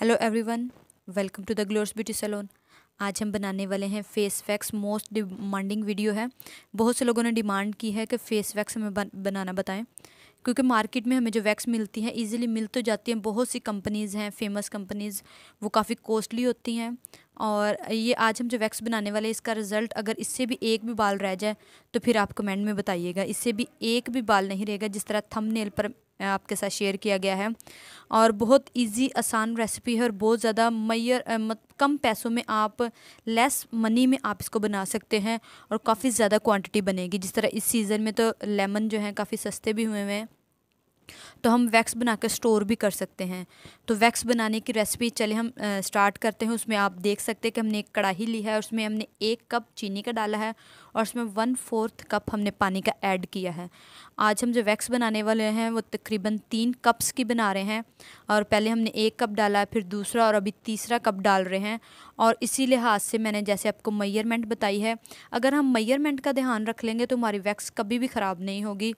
hello everyone welcome to the Glores beauty salon आज हम बनाने वाले हैं face wax most demanding video है बहुत से लोगों ने डिमांड की है कि फेस वैक्स हमें बनाना बताएं क्योंकि मार्केट में हमें जो वैक्स मिलती है इजीली मिल तो जाती हैं बहुत सी कंपनीज़ हैं फेमस कंपनीज़ वो काफ़ी कॉस्टली होती हैं और ये आज हम जो वैक्स बनाने वाले हैं इसका रिज़ल्ट अगर इससे भी एक भी बाल रह जाए तो फिर आप कमेंट में बताइएगा इससे भी एक भी बाल नहीं रहेगा जिस तरह थंबनेल पर आपके साथ शेयर किया गया है और बहुत इजी आसान रेसिपी है और बहुत ज़्यादा मैयर मत कम पैसों में आप लेस मनी में आप इसको बना सकते हैं और काफ़ी ज़्यादा क्वांटिटी बनेगी जिस तरह इस सीज़न में तो लेमन जो है काफ़ी सस्ते भी हुए हुए हैं तो हम वैक्स बना कर स्टोर भी कर सकते हैं तो वैक्स बनाने की रेसिपी चले हम आ, स्टार्ट करते हैं उसमें आप देख सकते हैं कि हमने एक कढ़ाई ली है और उसमें हमने एक कप चीनी का डाला है और उसमें वन फोर्थ कप हमने पानी का ऐड किया है आज हम जो वैक्स बनाने वाले हैं वो तकरीबन तीन कप्स की बना रहे हैं और पहले हमने एक कप डाला फिर दूसरा और अभी तीसरा कप डाल रहे हैं और इसी लिहाज से मैंने जैसे आपको मैयरमेंट बताई है अगर हम मैयरमेंट का ध्यान रख लेंगे तो हमारी वैक्स कभी भी ख़राब नहीं होगी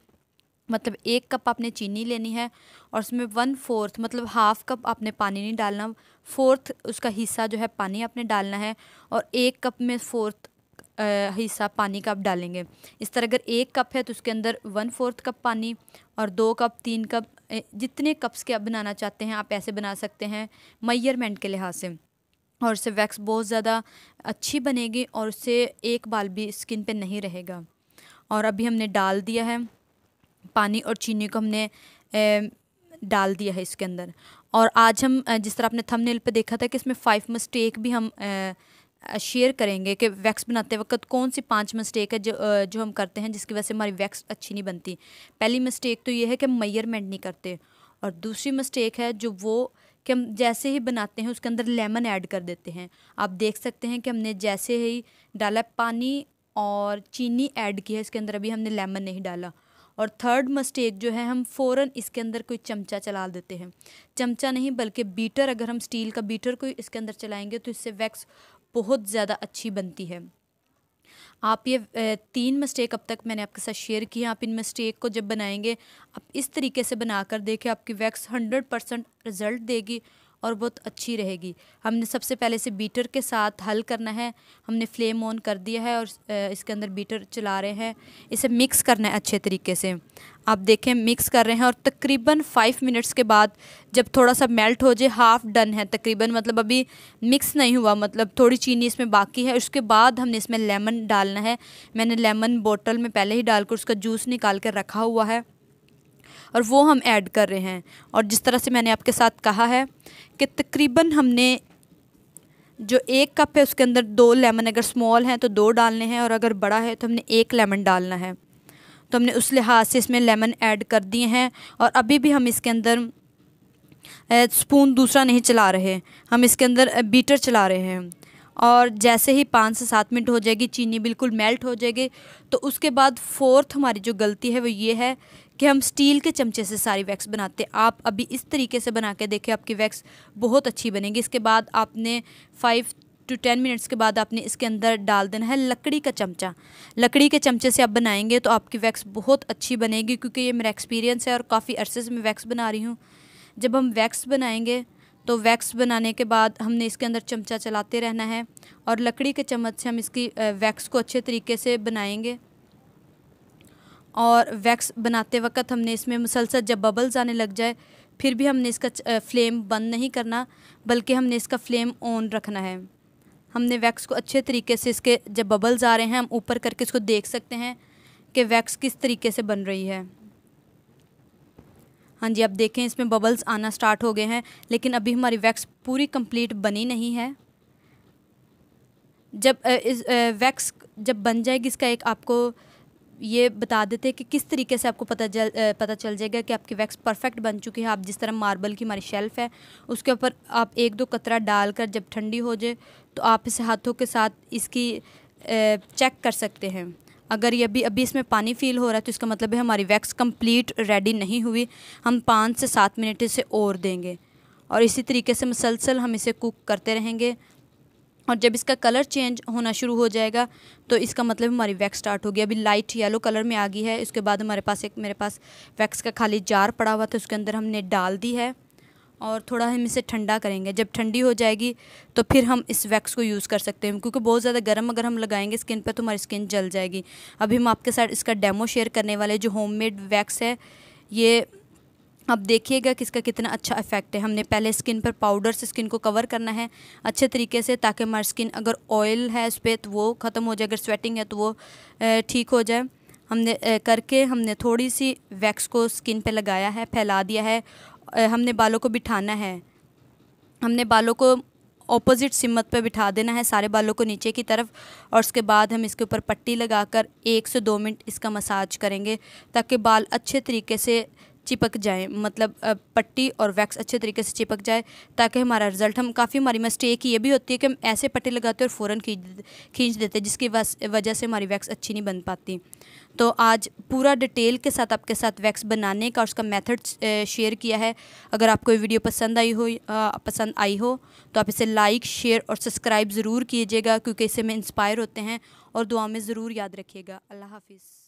मतलब एक कप आपने चीनी लेनी है और उसमें वन फोर्थ मतलब हाफ़ कप आपने पानी नहीं डालना फोर्थ उसका हिस्सा जो है पानी आपने डालना है और एक कप में फोर्थ हिस्सा पानी का आप डालेंगे इस तरह अगर एक कप है तो उसके अंदर वन फोर्थ कप पानी और दो कप तीन कप जितने कप्स के आप बनाना चाहते हैं आप ऐसे बना सकते हैं मैयरमेंट के लिहाज से और उससे वैक्स बहुत ज़्यादा अच्छी बनेगी और उससे एक बाल भी स्किन पे नहीं रहेगा और अभी हमने डाल दिया है पानी और चीनी को हमने ए, डाल दिया है इसके अंदर और आज हम जिस तरह आपने थंबनेल पे देखा था कि इसमें फाइव मिस्टेक भी हम शेयर करेंगे कि वैक्स बनाते वक्त कौन सी पांच मिस्टेक है जो जो हम करते हैं जिसकी वजह से हमारी वैक्स अच्छी नहीं बनती पहली मिस्टेक तो ये है कि हम मैयरमेंट नहीं करते और दूसरी मिस्टेक है जो वो कि हम जैसे ही बनाते हैं उसके अंदर लेमन ऐड कर देते हैं आप देख सकते हैं कि हमने जैसे ही डाला पानी और चीनी ऐड की है इसके अंदर अभी हमने लेमन नहीं डाला और थर्ड मस्टेक जो है हम फ़ौरन इसके अंदर कोई चमचा चला देते हैं चमचा नहीं बल्कि बीटर अगर हम स्टील का बीटर कोई इसके अंदर चलाएंगे तो इससे वैक्स बहुत ज़्यादा अच्छी बनती है आप ये तीन मिस्टेक अब तक मैंने आपके साथ शेयर किए आप इन मिस्टेक को जब बनाएंगे आप इस तरीके से बनाकर देखें आपकी वैक्स हंड्रेड परसेंट रिज़ल्ट देगी और बहुत अच्छी रहेगी हमने सबसे पहले से बीटर के साथ हल करना है हमने फ्लेम ऑन कर दिया है और इसके अंदर बीटर चला रहे हैं इसे मिक्स करना है अच्छे तरीके से आप देखें मिक्स कर रहे हैं और तकरीबन फ़ाइव मिनट्स के बाद जब थोड़ा सा मेल्ट हो जाए हाफ़ डन है तकरीबन मतलब अभी मिक्स नहीं हुआ मतलब थोड़ी चीनी इसमें बाकी है उसके बाद हमने इसमें लेमन डालना है मैंने लेमन बोतल में पहले ही डालकर उसका जूस निकाल कर रखा हुआ है और वो हम ऐड कर रहे हैं और जिस तरह से मैंने आपके साथ कहा है कि तकरीबन हमने जो एक कप है उसके अंदर दो लेमन अगर स्मॉल हैं तो दो डालने हैं और अगर बड़ा है तो हमने एक लेमन डालना है तो हमने उस लिहाज से इसमें लेमन ऐड कर दिए हैं और अभी भी हम इसके अंदर स्पून दूसरा नहीं चला रहे हम इसके अंदर बीटर चला रहे हैं और जैसे ही पाँच से सात मिनट हो जाएगी चीनी बिल्कुल मेल्ट हो जाएगी तो उसके बाद फोर्थ हमारी जो गलती है वो ये है कि हम स्टील के चमचे से सारी वैक्स बनाते हैं आप अभी इस तरीके से बना के देखें आपकी वैक्स बहुत अच्छी बनेगी इसके बाद आपने फाइव टू टेन मिनट्स के बाद आपने इसके अंदर डाल देना है लकड़ी का चमचा लकड़ी के चमचे से आप बनाएंगे तो आपकी वैक्स बहुत अच्छी बनेगी क्योंकि ये मेरा एक्सपीरियंस है और काफ़ी अरसे से मैं वैक्स बना रही हूँ जब हम वैक्स बनाएंगे तो वैक्स बनाने के बाद हमने इसके अंदर चमचा चलाते रहना है और लकड़ी के चम्मच से हम इसकी वैक्स को अच्छे तरीके से बनाएंगे और वैक्स बनाते वक्त हमने इसमें मुसलसल जब बबल्स आने लग जाए फिर भी हमने इसका फ्लेम बंद नहीं करना बल्कि हमने इसका फ्लेम ऑन रखना है हमने वैक्स को अच्छे तरीके से इसके जब बबल्स आ रहे हैं हम ऊपर करके इसको देख सकते हैं कि वैक्स किस तरीके से बन रही है हाँ जी आप देखें इसमें बबल्स आना स्टार्ट हो गए हैं लेकिन अभी हमारी वैक्स पूरी कंप्लीट बनी नहीं है जब इस वैक्स जब बन जाएगी इसका एक आपको ये बता देते कि किस तरीके से आपको पता चल पता चल जाएगा कि आपकी वैक्स परफेक्ट बन चुकी है आप जिस तरह मार्बल की हमारी शेल्फ है उसके ऊपर आप एक दो कतरा डालकर जब ठंडी हो जाए तो आप इसे हाथों के साथ इसकी चेक कर सकते हैं अगर ये अभी अभी इसमें पानी फील हो रहा है तो इसका मतलब है हमारी वैक्स कम्प्लीट रेडी नहीं हुई हम पाँच से सात मिनट इसे और देंगे और इसी तरीके से मसलसल हम इसे कुक करते रहेंगे और जब इसका कलर चेंज होना शुरू हो जाएगा तो इसका मतलब हमारी वैक्स स्टार्ट होगी अभी लाइट येलो कलर में आ गई है इसके बाद हमारे पास एक मेरे पास वैक्स का खाली जार पड़ा हुआ था उसके अंदर हमने डाल दी है और थोड़ा हम इसे ठंडा करेंगे जब ठंडी हो जाएगी तो फिर हम इस वैक्स को यूज़ कर सकते हैं क्योंकि बहुत ज़्यादा गर्म अगर हम लगाएंगे स्किन पर तो हमारी स्किन जल जाएगी अभी हम आपके साथ इसका डेमो शेयर करने वाले जो होममेड वैक्स है ये अब देखिएगा कि इसका कितना अच्छा इफेक्ट है हमने पहले स्किन पर पाउडर से स्किन को कवर करना है अच्छे तरीके से ताकि हमारी स्किन अगर ऑयल है उस पर तो वो ख़त्म हो जाए अगर स्वेटिंग है तो वो ठीक हो जाए हमने करके हमने थोड़ी सी वैक्स को स्किन पे लगाया है फैला दिया है हमने बालों को बिठाना है हमने बालों को ऑपोजिट सिमत पे बिठा देना है सारे बालों को नीचे की तरफ और उसके बाद हम इसके ऊपर पट्टी लगाकर एक से दो मिनट इसका मसाज करेंगे ताकि बाल अच्छे तरीके से चिपक जाए मतलब पट्टी और वैक्स अच्छे तरीके से चिपक जाए ताकि हमारा रिजल्ट हम काफ़ी हमारी मिस्टेक ये भी होती है कि हम ऐसे पट्टी लगाते और फ़ौरन खींच खींच देते जिसकी वजह से हमारी वैक्स अच्छी नहीं बन पाती तो आज पूरा डिटेल के साथ आपके साथ वैक्स बनाने का उसका मेथड शेयर किया है अगर आपको ये वीडियो पसंद आई हो पसंद आई हो तो आप इसे लाइक शेयर और सब्सक्राइब ज़रूर कीजिएगा क्योंकि इससे में इंस्पायर होते हैं और दुआ में ज़रूर याद रखिएगा अल्लाह हाफिज़